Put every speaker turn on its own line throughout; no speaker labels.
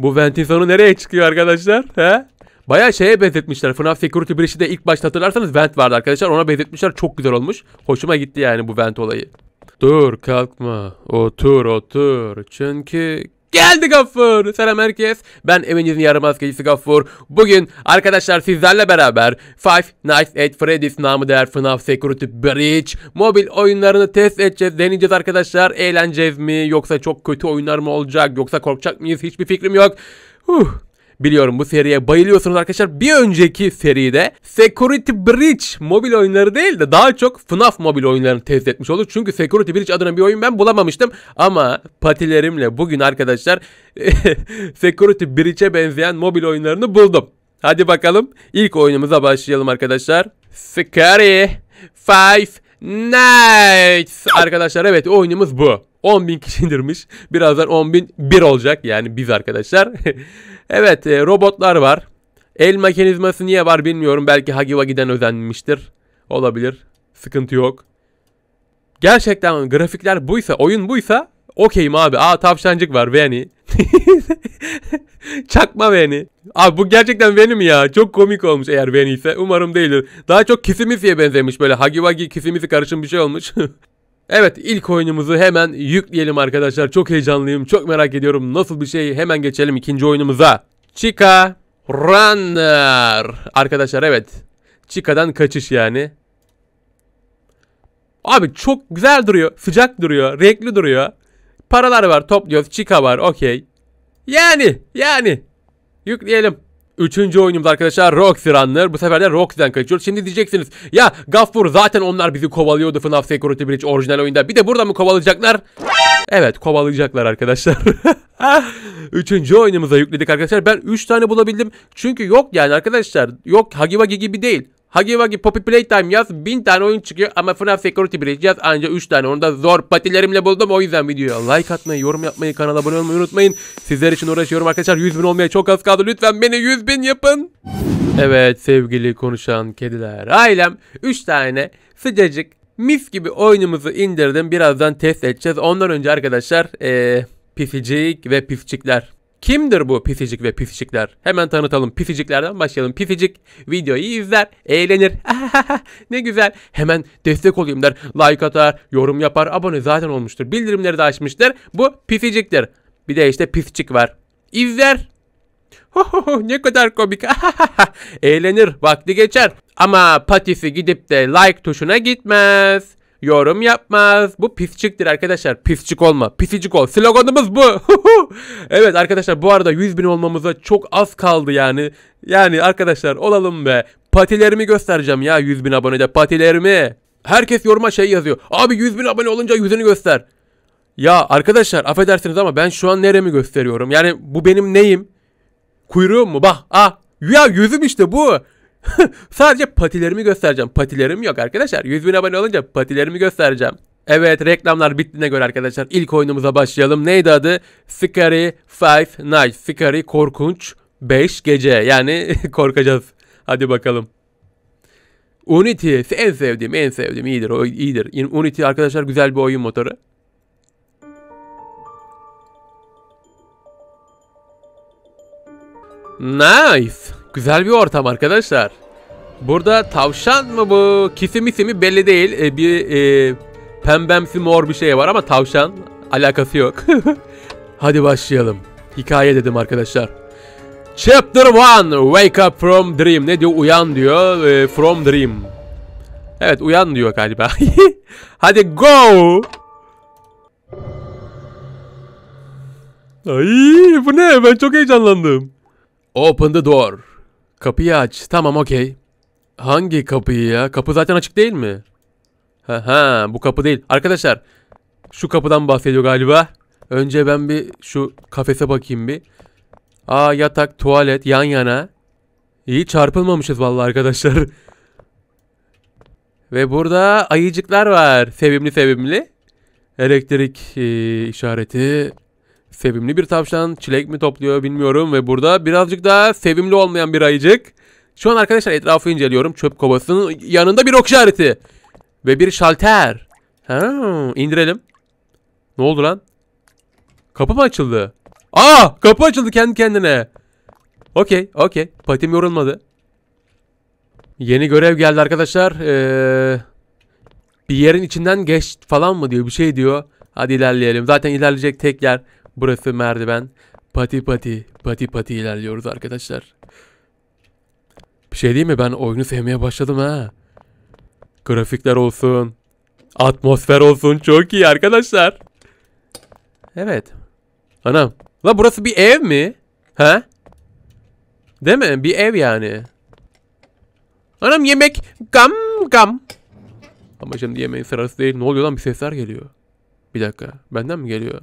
Bu ventin sonu nereye çıkıyor arkadaşlar? He? Baya şeye benzetmişler. FNAF Security Breach'i de ilk başta hatırlarsanız vent vardı arkadaşlar. Ona benzetmişler. Çok güzel olmuş. Hoşuma gitti yani bu vent olayı. Dur kalkma. Otur otur. Çünkü Geldi Gaffur. Selam herkes. Ben evinizin yarım askerisi Gaffur. Bugün arkadaşlar sizlerle beraber Five Nights at Freddy's namı değer FNAF Security Breach mobil oyunlarını test edeceğiz. Deneyeceğiz arkadaşlar. Eğleneceğiz mi? Yoksa çok kötü oyunlar mı olacak? Yoksa korkacak mıyız? Hiçbir fikrim yok. Huh. Biliyorum bu seriye bayılıyorsunuz arkadaşlar. Bir önceki seride Security Breach mobil oyunları değil de daha çok FNAF mobil oyunlarını test etmiş olduk. Çünkü Security Breach adına bir oyun ben bulamamıştım. Ama patilerimle bugün arkadaşlar Security Breach'e benzeyen mobil oyunlarını buldum. Hadi bakalım ilk oyunumuza başlayalım arkadaşlar. Scary Five Nights. Arkadaşlar evet oyunumuz bu. 10 bin kişi indirmiş. Birazdan 10 bin bir olacak. Yani biz arkadaşlar. evet e, robotlar var. El mekanizması niye var bilmiyorum. Belki Hagiwagi'den özenmiştir. Olabilir. Sıkıntı yok. Gerçekten grafikler buysa, oyun buysa okeyim abi. Aa tavşancık var beni. Çakma beni. Abi bu gerçekten benim ya? Çok komik olmuş eğer Veni ise. Umarım değildir. Daha çok Kisimisi'ye benzemiş böyle. Hagiwagi Kisimisi karışım bir şey olmuş. Evet ilk oyunumuzu hemen yükleyelim arkadaşlar. Çok heyecanlıyım. Çok merak ediyorum. Nasıl bir şey? Hemen geçelim ikinci oyunumuza. Chica Runner. Arkadaşlar evet. Chica'dan kaçış yani. Abi çok güzel duruyor. Sıcak duruyor. Renkli duruyor. Paralar var. Topluyoruz. Chica var. Okey. Yani. Yani. Yükleyelim. Üçüncü oyunumuz arkadaşlar Roxy Runner. Bu sefer de Roxy'den kaçıyoruz. Şimdi diyeceksiniz ya Gaffur zaten onlar bizi kovalıyordu FNAF Security Breach orijinal oyunda. Bir de burada mı kovalayacaklar? Evet kovalayacaklar arkadaşlar. Üçüncü oyunumuza yükledik arkadaşlar. Ben üç tane bulabildim. Çünkü yok yani arkadaşlar. Yok Hagiwagi gibi değil. Hagi Wagi Poppy Playtime yaz 1000 tane oyun çıkıyor ama FNAF Security Breach yaz anca 3 tane. Onu da zor patilerimle buldum. O yüzden videoya like atmayı, yorum yapmayı, kanala abone olmayı unutmayın. Sizler için uğraşıyorum arkadaşlar. 100 bin olmaya çok az kaldı. Lütfen beni 100 bin yapın. Evet sevgili konuşan kediler. Ailem 3 tane sıcacık mis gibi oyunumuzu indirdim. Birazdan test edeceğiz. Ondan önce arkadaşlar ee, pisicik ve pisçikler Kimdir bu pisicik ve pisicikler? Hemen tanıtalım. Pisiciklerden başlayalım. Pisicik videoyu izler, eğlenir. ne güzel. Hemen destek olayım der. Like atar, yorum yapar, abone zaten olmuştur. Bildirimleri de açmıştır. Bu pisiciktir. Bir de işte pisicik var. İzler. ne kadar komik. eğlenir, vakti geçer. Ama patisi gidip de like tuşuna gitmez yorum yapmaz. Bu pifçiktir arkadaşlar. Pifçik olma. Pificik ol. Sloganımız bu. evet arkadaşlar bu arada 100 bin olmamıza çok az kaldı yani. Yani arkadaşlar olalım be. Patilerimi göstereceğim ya 100 bin abonede. Patilerimi. Herkes yoruma şey yazıyor. Abi 100 bin abone olunca yüzünü göster. Ya arkadaşlar affedersiniz ama ben şu an neremi gösteriyorum? Yani bu benim neyim? Kuyruğum mu? Bah ah. Ya yüzüm işte bu. Sadece patilerimi göstereceğim. Patilerim yok arkadaşlar. 100 bin abone olunca patilerimi göstereceğim. Evet reklamlar bittiğine göre arkadaşlar ilk oyunumuza başlayalım. Neydi adı? Scary Five Nights. Scary korkunç 5 gece. Yani korkacağız. Hadi bakalım. Unity en sevdiğim en sevdiğim iyidir o iyidir. Unity arkadaşlar güzel bir oyun motoru. Nice. Güzel bir ortam arkadaşlar. Burada tavşan mı bu? Kisimisi mi belli değil. E, bir e, pembemsi mor bir şey var ama tavşan alakası yok. Hadi başlayalım. Hikaye dedim arkadaşlar. Chapter 1 Wake up from dream. Ne diyor? Uyan diyor. E, from dream. Evet uyan diyor galiba. Hadi go. Ay bu ne? Ben çok heyecanlandım. Open the door. Kapıyı aç. Tamam okey. Hangi kapıyı ya? Kapı zaten açık değil mi? Ha ha bu kapı değil. Arkadaşlar şu kapıdan bahsediyor galiba. Önce ben bir şu kafese bakayım bir. Aa yatak, tuvalet yan yana. İyi çarpılmamışız vallahi arkadaşlar. Ve burada ayıcıklar var. Sevimli sevimli. Elektrik e, işareti sevimli bir tavşan çilek mi topluyor bilmiyorum ve burada birazcık daha sevimli olmayan bir ayıcık. Şu an arkadaşlar etrafı inceliyorum. Çöp kovasının yanında bir ok işareti. Ve bir şalter. Ha, indirelim. Ne oldu lan? Kapı mı açıldı? Aa ah, kapı açıldı kendi kendine. Okey okey. Patim yorulmadı. Yeni görev geldi arkadaşlar. Ee, bir yerin içinden geç falan mı diyor bir şey diyor. Hadi ilerleyelim. Zaten ilerleyecek tek yer Burası merdiven. Pati pati pati pati ilerliyoruz arkadaşlar. Bir şey değil mi? Ben oyunu sevmeye başladım ha. Grafikler olsun. Atmosfer olsun. Çok iyi arkadaşlar. Evet. Anam. La burası bir ev mi? He? Değil mi? Bir ev yani. Anam yemek. Gam gam. Ama şimdi yemeğin sırası değil. Ne oluyor lan? Bir sesler geliyor. Bir dakika. Benden mi geliyor?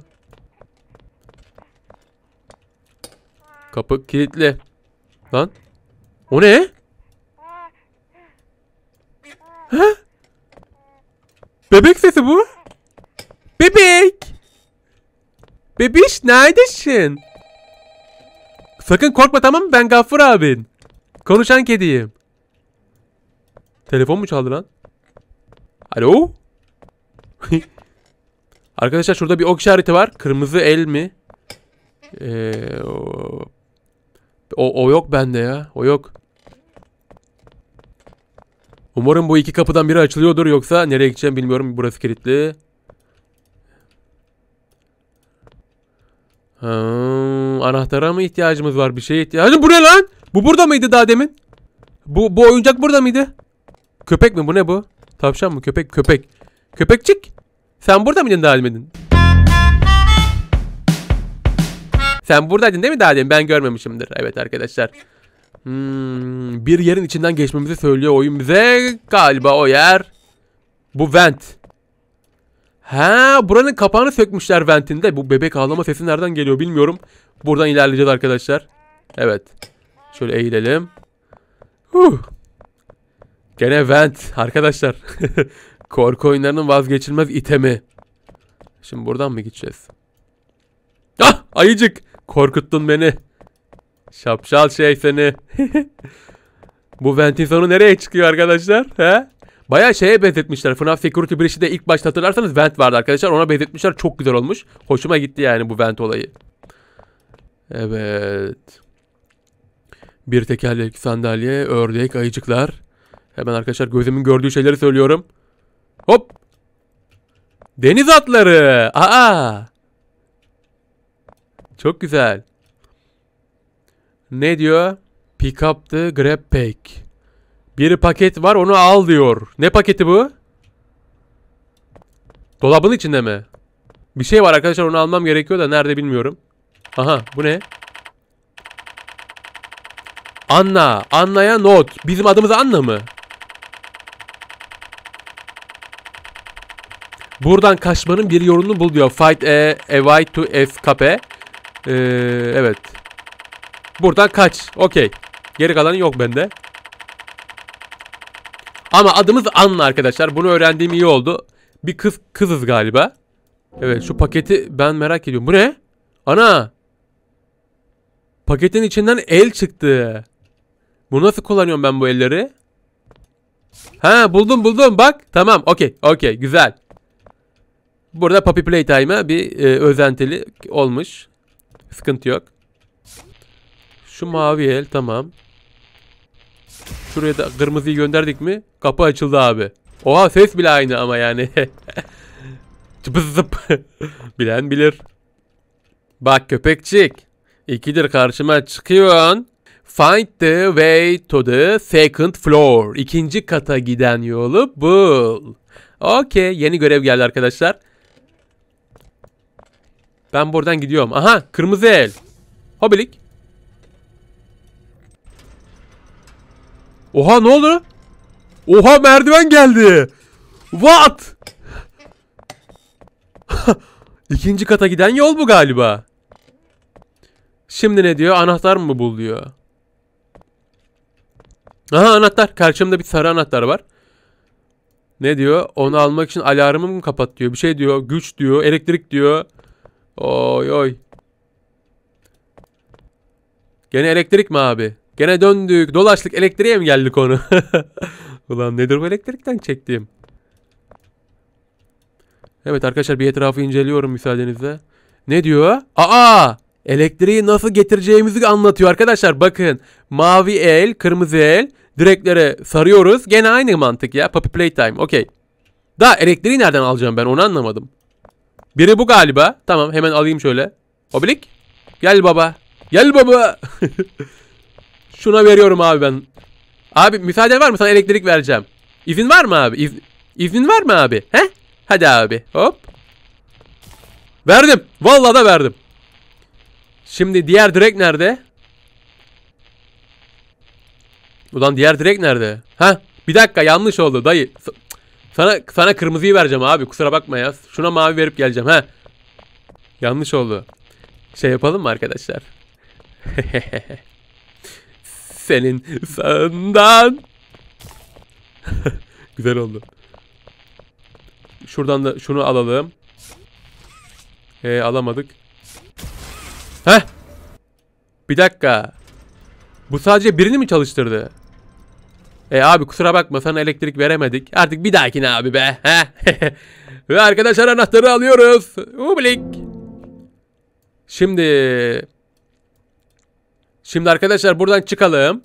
Kapı kilitli. Lan. O ne? Ha? Bebek sesi bu. Bebek. Bebiş neredesin? Sakın korkma tamam mı? Ben Gaffur abin. Konuşan kediyim. Telefon mu çaldı lan? Alo? Arkadaşlar şurada bir ok işareti var. Kırmızı el mi? Ee, o, o yok bende ya. O yok. Umarım bu iki kapıdan biri açılıyordur. Yoksa nereye gideceğim bilmiyorum. Burası kilitli. Ha, anahtara mı ihtiyacımız var? Bir şeye ihtiyacım. Bu ne lan? Bu burada mıydı daha demin? Bu, bu oyuncak burada mıydı? Köpek mi? Bu ne bu? Tavşan mı? Köpek. Köpek. Köpekçik. Sen burada mıydın daha demin? Sen buradaydın değil mi daha Ben görmemişimdir. Evet arkadaşlar. Hmm, bir yerin içinden geçmemizi söylüyor oyun bize. Galiba o yer. Bu vent. Ha, buranın kapağını sökmüşler ventinde. Bu bebek ağlama sesi nereden geliyor bilmiyorum. Buradan ilerleyeceğiz arkadaşlar. Evet. Şöyle eğilelim. Huh. Gene vent arkadaşlar. Korku oyunlarının vazgeçilmez itemi. Şimdi buradan mı gideceğiz? Ah ayıcık. Korkuttun beni. Şapşal şey seni. Bu Ventison'u nereye çıkıyor arkadaşlar? He? Baya şeye benzetmişler. FNAF Security Breach'i de ilk başta hatırlarsanız Vent vardı arkadaşlar. Ona benzetmişler. Çok güzel olmuş. Hoşuma gitti yani bu Vent olayı. Evet. Bir tekerlek sandalye, ördek, ayıcıklar. Hemen arkadaşlar gözümün gördüğü şeyleri söylüyorum. Hop. Deniz atları. Aa. Çok güzel. Ne diyor? Pick up the grab pack. Bir paket var onu al diyor. Ne paketi bu? Dolabın içinde mi? Bir şey var arkadaşlar onu almam gerekiyor da nerede bilmiyorum. Aha bu ne? Anna. Anna'ya not. Bizim adımız Anna mı? Buradan kaçmanın bir yolunu bul diyor. Fight a, a way to escape. Ee, evet. Burada kaç. Okey. Geri kalanı yok bende. Ama adımız Anna arkadaşlar. Bunu öğrendiğim iyi oldu. Bir kız kızız galiba. Evet şu paketi ben merak ediyorum. Bu ne? Ana. Paketin içinden el çıktı. Bunu nasıl kullanıyorum ben bu elleri? Ha buldum buldum bak. Tamam okey okey güzel. Burada Poppy Playtime'a bir e, özentili olmuş. Sıkıntı yok. Şu mavi el tamam. Şuraya da kırmızıyı gönderdik mi? Kapı açıldı abi. Oha ses bile aynı ama yani. Çıpı zıp. Bilen bilir. Bak köpekçik. İkidir karşıma çıkıyorsun. Find the way to the second floor. İkinci kata giden yolu bul. Okey yeni görev geldi arkadaşlar. Ben buradan gidiyorum. Aha kırmızı el. Hobilik. Oha ne oldu? Oha merdiven geldi. What? İkinci kata giden yol bu galiba. Şimdi ne diyor? Anahtar mı bul diyor. Aha anahtar. Karşımda bir sarı anahtar var. Ne diyor? Onu almak için alarmımı mı kapat diyor. Bir şey diyor. Güç diyor. Elektrik diyor. Oy oy. Gene elektrik mi abi? Gene döndük. Dolaştık. Elektriğe mi geldik onu? Ulan nedir bu elektrikten çektiğim? Evet arkadaşlar bir etrafı inceliyorum müsaadenizle. Ne diyor? Aa! Elektriği nasıl getireceğimizi anlatıyor arkadaşlar. Bakın mavi el, kırmızı el direklere sarıyoruz. Gene aynı mantık ya. Puppy Playtime. Okey. Da elektriği nereden alacağım ben onu anlamadım. Biri bu galiba. Tamam hemen alayım şöyle. Oblik. Gel baba. Gel baba. Şuna veriyorum abi ben. Abi müsaade var mı? Sana elektrik vereceğim. İzin var mı abi? İz izin var mı abi? He? Hadi abi. Hop. Verdim. Vallahi da verdim. Şimdi diğer direk nerede? Ulan diğer direk nerede? Ha? Bir dakika yanlış oldu dayı. Sana sana kırmızıyı vereceğim abi. Kusura bakma ya. Şuna mavi verip geleceğim ha. Yanlış oldu. Şey yapalım mı arkadaşlar? Senin sağından. Güzel oldu. Şuradan da şunu alalım. Ee, alamadık. Heh. Bir dakika. Bu sadece birini mi çalıştırdı? E abi kusura bakma sana elektrik veremedik. Artık bir dahakine abi be. Ve arkadaşlar anahtarı alıyoruz. Ublik. Şimdi... Şimdi arkadaşlar buradan çıkalım.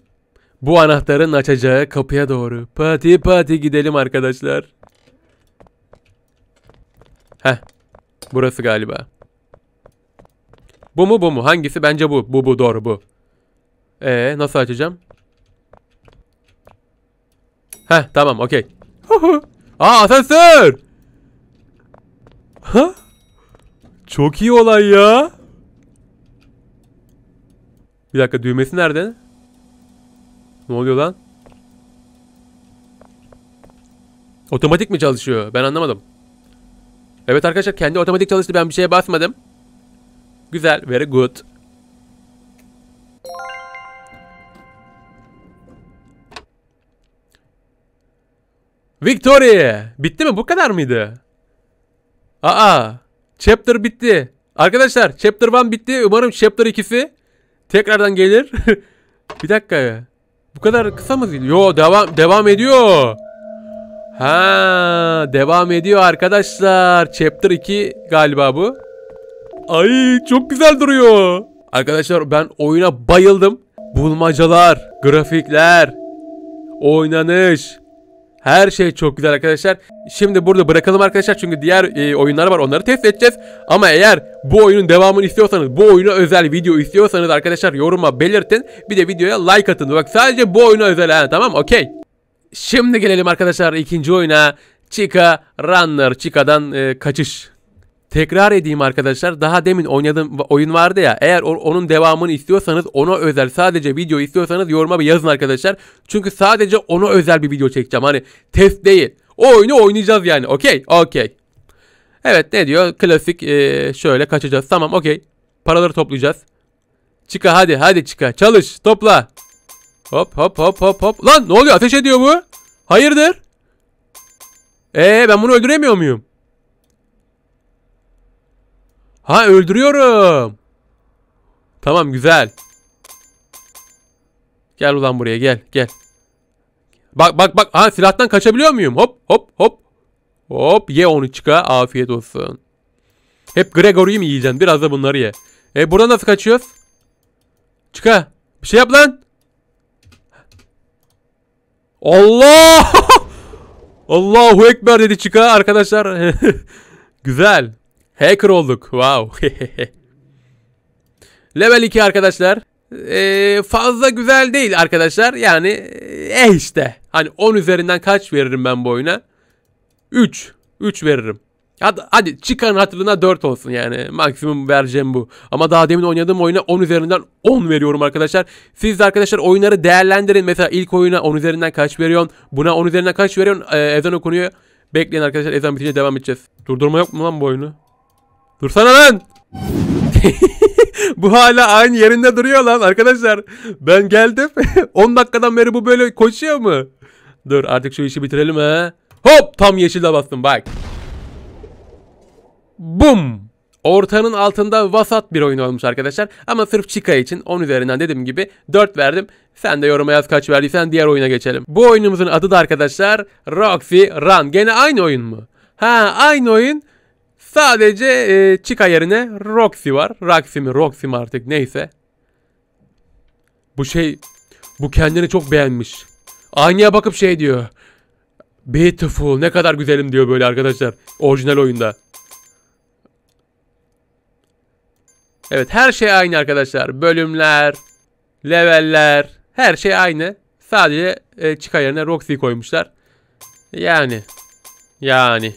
Bu anahtarın açacağı kapıya doğru. Pati pati gidelim arkadaşlar. Heh. Burası galiba. Bu mu bu mu? Hangisi? Bence bu. Bu bu doğru bu. e nasıl açacağım? Heh tamam okey. Aa asansör. Ha? Çok iyi olay ya. Bir dakika düğmesi nerede? Ne oluyor lan? Otomatik mi çalışıyor? Ben anlamadım. Evet arkadaşlar kendi otomatik çalıştı. Ben bir şeye basmadım. Güzel. Very good. Victory! Bitti mi? Bu kadar mıydı? Aa! Chapter bitti. Arkadaşlar Chapter 1 bitti. Umarım Chapter 2'si tekrardan gelir. bir dakika Bu kadar kısa mı? Yo devam devam ediyor. Ha devam ediyor arkadaşlar. Chapter 2 galiba bu. Ay çok güzel duruyor. Arkadaşlar ben oyuna bayıldım. Bulmacalar, grafikler, oynanış, her şey çok güzel arkadaşlar. Şimdi burada bırakalım arkadaşlar çünkü diğer e, oyunlar var onları test edeceğiz. Ama eğer bu oyunun devamını istiyorsanız, bu oyuna özel video istiyorsanız arkadaşlar yoruma belirtin. Bir de videoya like atın. Bak sadece bu oyuna özel ha tamam okey. Şimdi gelelim arkadaşlar ikinci oyuna. Chica Runner. Chica'dan e, kaçış. Tekrar edeyim arkadaşlar. Daha demin oynadığım oyun vardı ya. Eğer onun devamını istiyorsanız ona özel sadece video istiyorsanız yoruma bir yazın arkadaşlar. Çünkü sadece ona özel bir video çekeceğim. Hani test değil. O oyunu oynayacağız yani. Okey. Okey. Evet ne diyor? Klasik ee, şöyle kaçacağız. Tamam okey. Paraları toplayacağız. Çıka hadi hadi çıka. Çalış topla. Hop hop hop hop hop. Lan ne oluyor ateş ediyor bu? Hayırdır? Ee ben bunu öldüremiyor muyum? Ha öldürüyorum. Tamam güzel. Gel ulan buraya gel gel. Bak bak bak. Ha silahtan kaçabiliyor muyum? Hop hop hop. Hop ye onu çıka. Afiyet olsun. Hep Gregory'yi mi yiyeceksin? Biraz da bunları ye. E burada nasıl kaçıyoruz? Çıka. Bir şey yap lan. Allah! Allahu Ekber dedi çıka arkadaşlar. Güzel. Hacker olduk. Wow. Level 2 arkadaşlar. Ee, fazla güzel değil arkadaşlar. Yani e, eh işte. Hani 10 üzerinden kaç veririm ben bu oyuna? 3. 3 veririm. Hadi, hadi çıkan hatırına 4 olsun yani. Maksimum vereceğim bu. Ama daha demin oynadığım oyuna 10 üzerinden 10 veriyorum arkadaşlar. Siz de arkadaşlar oyunları değerlendirin. Mesela ilk oyuna 10 üzerinden kaç veriyorsun? Buna 10 üzerinden kaç veriyorsun? Ee, ezan okunuyor. Bekleyin arkadaşlar ezan bitince devam edeceğiz. Durdurma yok mu lan bu oyunu? Dursana lan. bu hala aynı yerinde duruyor lan arkadaşlar. Ben geldim. 10 dakikadan beri bu böyle koşuyor mu? Dur artık şu işi bitirelim he. Hop tam yeşile bastım bak. Bum. Ortanın altında vasat bir oyun olmuş arkadaşlar. Ama sırf Chica için 10 üzerinden dediğim gibi 4 verdim. Sen de yoruma yaz kaç verdiysen diğer oyuna geçelim. Bu oyunumuzun adı da arkadaşlar Roxy Run. Gene aynı oyun mu? Ha aynı oyun Sadece e, Chica yerine Roxy var. Roxy mi Roxy mi artık neyse. Bu şey bu kendini çok beğenmiş. Aynaya bakıp şey diyor. Beautiful ne kadar güzelim diyor böyle arkadaşlar. Orijinal oyunda. Evet her şey aynı arkadaşlar. Bölümler, leveller her şey aynı. Sadece e, Chica yerine Roxy koymuşlar. Yani. Yani.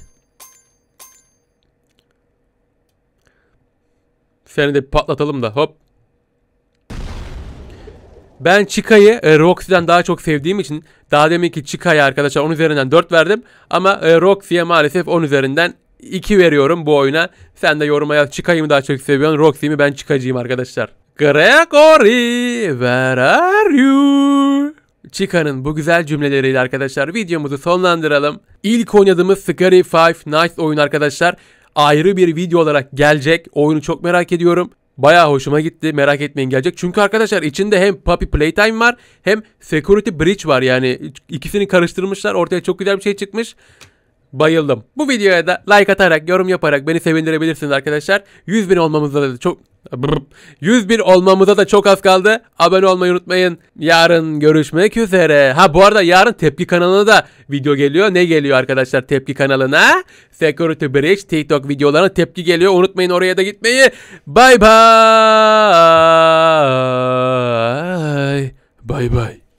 Seni de bir patlatalım da hop. Ben Chika'yı e, Roxy'den daha çok sevdiğim için daha demek ki Chika'ya arkadaşlar 10 üzerinden 4 verdim. Ama e, Roxy'ye maalesef 10 üzerinden 2 veriyorum bu oyuna. Sen de yoruma yaz Chika'yı mı daha çok seviyorsun Roxy'yi mi ben Chika'cıyım arkadaşlar. Gregory where are you? Chika'nın bu güzel cümleleriyle arkadaşlar videomuzu sonlandıralım. İlk oynadığımız Scary Five Nights oyun arkadaşlar ayrı bir video olarak gelecek. Oyunu çok merak ediyorum. Baya hoşuma gitti. Merak etmeyin gelecek. Çünkü arkadaşlar içinde hem Puppy Playtime var hem Security Breach var. Yani ikisini karıştırmışlar. Ortaya çok güzel bir şey çıkmış. Bayıldım. Bu videoya da like atarak, yorum yaparak beni sevindirebilirsiniz arkadaşlar. 100 bin olmamızda da çok 101 olmamıza da çok az kaldı. Abone olmayı unutmayın. Yarın görüşmek üzere. Ha bu arada yarın Tepki kanalına da video geliyor. Ne geliyor arkadaşlar Tepki kanalına? Security Breach TikTok videolarına tepki geliyor. Unutmayın oraya da gitmeyi. Bay bay. Bay bay.